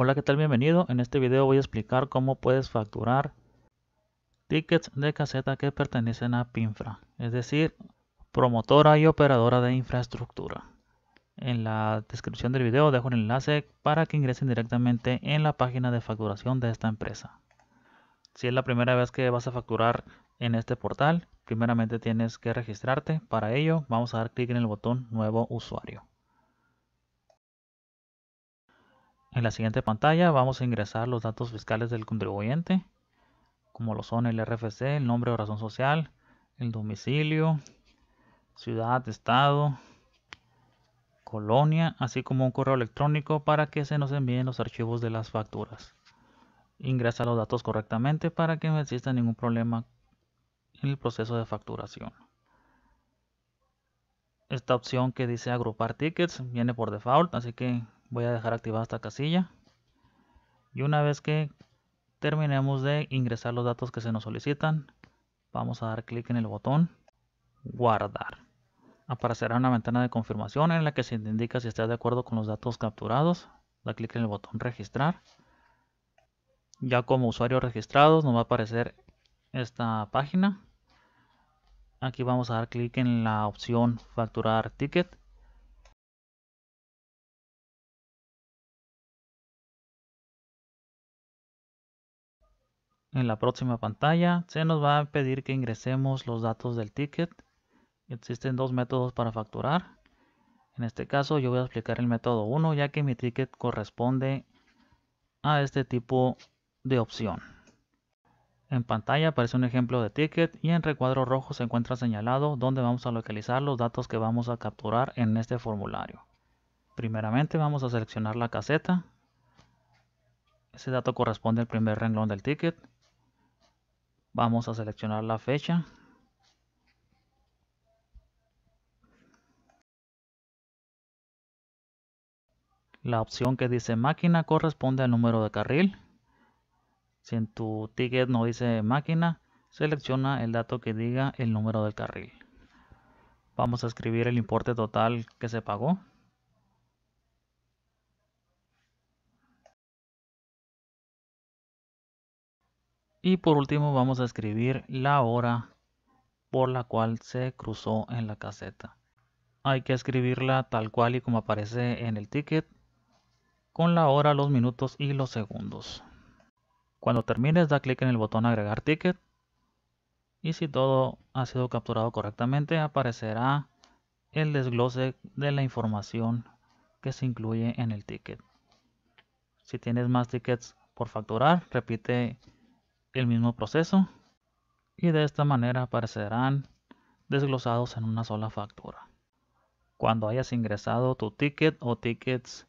Hola, ¿qué tal? Bienvenido. En este video voy a explicar cómo puedes facturar tickets de caseta que pertenecen a PINFRA, es decir, promotora y operadora de infraestructura. En la descripción del video dejo el enlace para que ingresen directamente en la página de facturación de esta empresa. Si es la primera vez que vas a facturar en este portal, primeramente tienes que registrarte. Para ello, vamos a dar clic en el botón Nuevo usuario. En la siguiente pantalla vamos a ingresar los datos fiscales del contribuyente, como lo son el RFC, el nombre o razón social, el domicilio, ciudad, estado, colonia, así como un correo electrónico para que se nos envíen los archivos de las facturas. Ingresa los datos correctamente para que no exista ningún problema en el proceso de facturación. Esta opción que dice agrupar tickets viene por default, así que voy a dejar activada esta casilla y una vez que terminemos de ingresar los datos que se nos solicitan vamos a dar clic en el botón guardar aparecerá una ventana de confirmación en la que se indica si está de acuerdo con los datos capturados da clic en el botón registrar ya como usuario registrados nos va a aparecer esta página aquí vamos a dar clic en la opción facturar ticket En la próxima pantalla se nos va a pedir que ingresemos los datos del ticket. Existen dos métodos para facturar. En este caso yo voy a explicar el método 1 ya que mi ticket corresponde a este tipo de opción. En pantalla aparece un ejemplo de ticket y en recuadro rojo se encuentra señalado donde vamos a localizar los datos que vamos a capturar en este formulario. Primeramente vamos a seleccionar la caseta. Ese dato corresponde al primer renglón del ticket. Vamos a seleccionar la fecha. La opción que dice máquina corresponde al número de carril. Si en tu ticket no dice máquina, selecciona el dato que diga el número del carril. Vamos a escribir el importe total que se pagó. Y por último vamos a escribir la hora por la cual se cruzó en la caseta. Hay que escribirla tal cual y como aparece en el ticket, con la hora, los minutos y los segundos. Cuando termines da clic en el botón agregar ticket y si todo ha sido capturado correctamente aparecerá el desglose de la información que se incluye en el ticket. Si tienes más tickets por facturar, repite el mismo proceso y de esta manera aparecerán desglosados en una sola factura. Cuando hayas ingresado tu ticket o tickets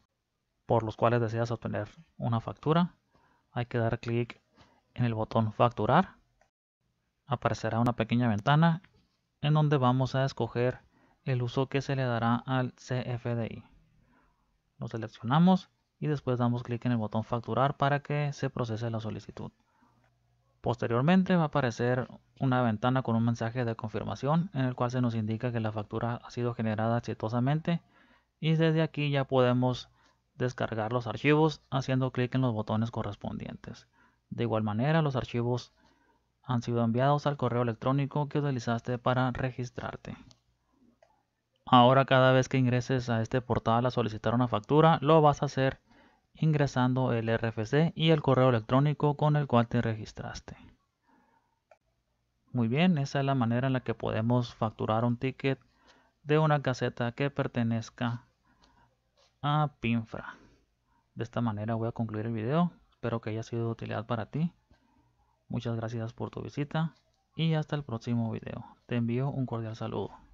por los cuales deseas obtener una factura, hay que dar clic en el botón facturar. Aparecerá una pequeña ventana en donde vamos a escoger el uso que se le dará al CFDI. Lo seleccionamos y después damos clic en el botón facturar para que se procese la solicitud. Posteriormente va a aparecer una ventana con un mensaje de confirmación en el cual se nos indica que la factura ha sido generada exitosamente y desde aquí ya podemos descargar los archivos haciendo clic en los botones correspondientes. De igual manera los archivos han sido enviados al correo electrónico que utilizaste para registrarte. Ahora cada vez que ingreses a este portal a solicitar una factura lo vas a hacer ingresando el RFC y el correo electrónico con el cual te registraste. Muy bien, esa es la manera en la que podemos facturar un ticket de una caseta que pertenezca a Pinfra. De esta manera voy a concluir el video. Espero que haya sido de utilidad para ti. Muchas gracias por tu visita y hasta el próximo video. Te envío un cordial saludo.